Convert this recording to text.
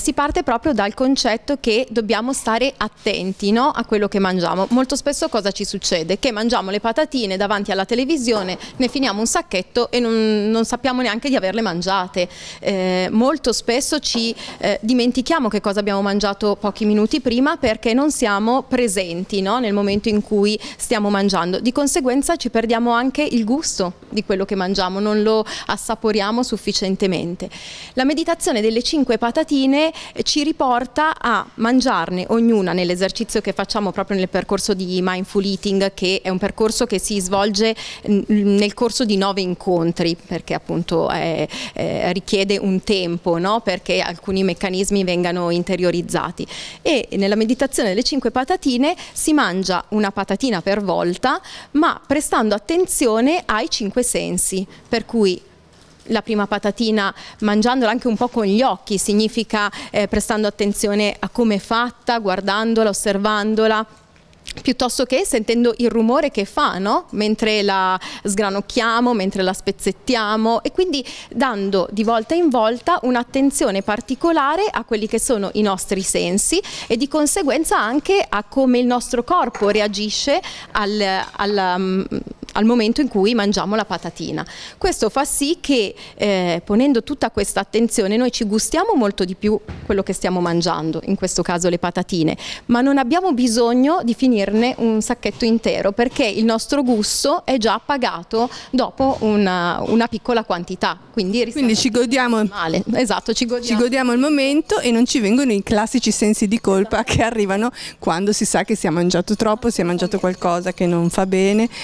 Si parte proprio dal concetto che dobbiamo stare attenti no, a quello che mangiamo. Molto spesso cosa ci succede? Che mangiamo le patatine davanti alla televisione, ne finiamo un sacchetto e non, non sappiamo neanche di averle mangiate. Eh, molto spesso ci eh, dimentichiamo che cosa abbiamo mangiato pochi minuti prima perché non siamo presenti no, nel momento in cui stiamo mangiando. Di conseguenza ci perdiamo anche il gusto di quello che mangiamo, non lo assaporiamo sufficientemente. La meditazione delle cinque patatine ci riporta a mangiarne ognuna nell'esercizio che facciamo proprio nel percorso di Mindful Eating che è un percorso che si svolge nel corso di nove incontri perché appunto è, è, richiede un tempo no? perché alcuni meccanismi vengano interiorizzati e nella meditazione delle cinque patatine si mangia una patatina per volta ma prestando attenzione ai cinque sensi per cui la prima patatina mangiandola anche un po' con gli occhi, significa eh, prestando attenzione a come è fatta, guardandola, osservandola piuttosto che sentendo il rumore che fa, no? mentre la sgranocchiamo, mentre la spezzettiamo e quindi dando di volta in volta un'attenzione particolare a quelli che sono i nostri sensi e di conseguenza anche a come il nostro corpo reagisce al, al, mm, al momento in cui mangiamo la patatina. Questo fa sì che eh, ponendo tutta questa attenzione noi ci gustiamo molto di più quello che stiamo mangiando, in questo caso le patatine, ma non abbiamo bisogno di finirne un sacchetto intero perché il nostro gusto è già pagato dopo una, una piccola quantità. Quindi, quindi ci godiamo, male. Esatto, ci, godiamo. ci godiamo il momento e non ci vengono i classici sensi di colpa esatto. che arrivano quando si sa che si è mangiato troppo, si è mangiato qualcosa che non fa bene